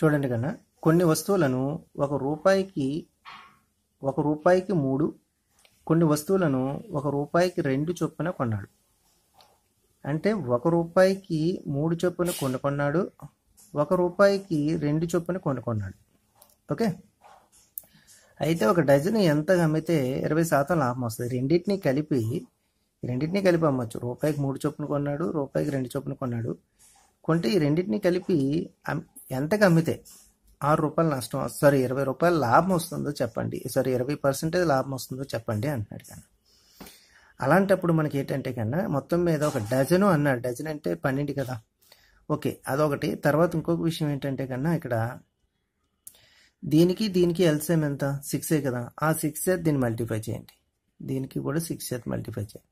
చూడండి కన్నా కొన్ని వస్తువులను ఒక రూపాయికి ఒక రూపాయికి మూడు కొన్ని వస్తువులను ఒక రూపాయికి రెండు చొప్పున కొన్నాడు అంటే ఒక రూపాయికి మూడు చొప్పున కొనుకొన్నాడు ఒక రూపాయికి రెండు చొప్పున కొనుకొన్నాడు ఓకే అయితే ఒక డజన్ ఎంత అమ్మితే ఇరవై శాతం లాభం వస్తుంది రెండింటినీ కలిపి రెండింటినీ కలిపి అమ్మచ్చు రూపాయికి మూడు చొప్పున కొన్నాడు రూపాయికి రెండు చొప్పున కొన్నాడు కొంటే ఈ రెండింటినీ కలిపి ఎంతకు అమ్మితే ఆరు రూపాయలు నష్టం సారీ ఇరవై రూపాయలు లాభం వస్తుందో చెప్పండి సారీ ఇరవై పర్సెంటేజ్ లాభం వస్తుందో చెప్పండి అంటున్నాడు కన్నా అలాంటప్పుడు మనకి ఏంటంటే కన్నా మొత్తం మీద ఒక డజను అన్నాడు డజన్ అంటే పన్నెండు కదా ఓకే అదొకటి తర్వాత ఇంకొక విషయం ఏంటంటే కన్నా ఇక్కడ దీనికి దీనికి ఎల్సిఎం ఎంత ఏ కదా ఆ సిక్స్ దీన్ని మల్టిఫై చేయండి దీనికి కూడా సిక్స్ మల్టిఫై చేయండి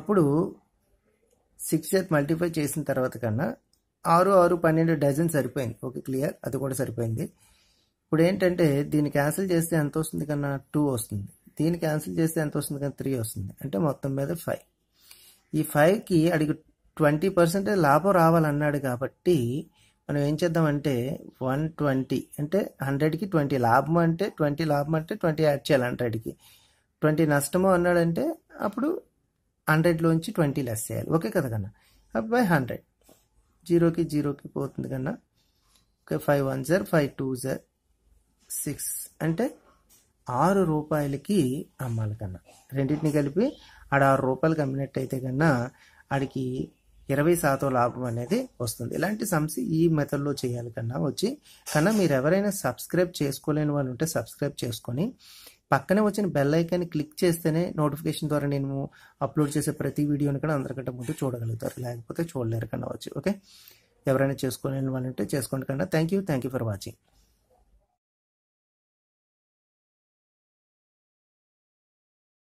అప్పుడు సిక్స్ మల్టిఫై చేసిన తర్వాత కన్నా ఆరు ఆరు పన్నెండు డజన్ సరిపోయింది ఓకే క్లియర్ అది కూడా సరిపోయింది ఇప్పుడు ఏంటంటే దీన్ని క్యాన్సిల్ చేస్తే ఎంత వస్తుంది కన్నా టూ వస్తుంది దీన్ని క్యాన్సిల్ చేస్తే ఎంత వస్తుంది కన్నా త్రీ వస్తుంది అంటే మొత్తం మీద ఫైవ్ ఈ ఫైవ్కి అడిగి ట్వంటీ పర్సెంట్ లాభం రావాలన్నాడు కాబట్టి మనం ఏం చేద్దామంటే వన్ ట్వంటీ అంటే హండ్రెడ్కి ట్వంటీ లాభం అంటే ట్వంటీ లాభం అంటే ట్వంటీ యాడ్ చేయాలి హండ్రెడ్కి ట్వంటీ నష్టము అన్నాడంటే అప్పుడు హండ్రెడ్లోంచి ట్వంటీ లెస్ చేయాలి ఓకే కదా కన్నా బై హండ్రెడ్ జీరోకి జీరోకి పోతుంది కన్నా ఓకే ఫైవ్ వన్ జర్ ఫైవ్ టూ జర్ సిక్స్ అంటే ఆరు రూపాయలకి అమ్మాలి కన్నా రెండింటిని కలిపి ఆడ ఆరు రూపాయలకి అమ్మినట్టయితే కన్నా ఆడికి ఇరవై శాతం లాభం అనేది వస్తుంది ఇలాంటి సమస్య ఈ మెథడ్లో చేయాలి కన్నా వచ్చి కన్నా మీరు ఎవరైనా సబ్స్క్రైబ్ చేసుకోలేని వాళ్ళు ఉంటే సబ్స్క్రైబ్ చేసుకొని పక్కనే వచ్చిన బెల్ ఐకాన్ని క్లిక్ చేస్తేనే నోటిఫికేషన్ ద్వారా నేను అప్లోడ్ చేసే ప్రతి వీడియోని కూడా అందరికంటే ముందు చూడగలుగుతారు లేకపోతే చూడలేరు కన్నా వచ్చి ఓకే ఎవరైనా చేసుకోలేని వాళ్ళంటే చేసుకోండి కన్నా thank you thank you for watching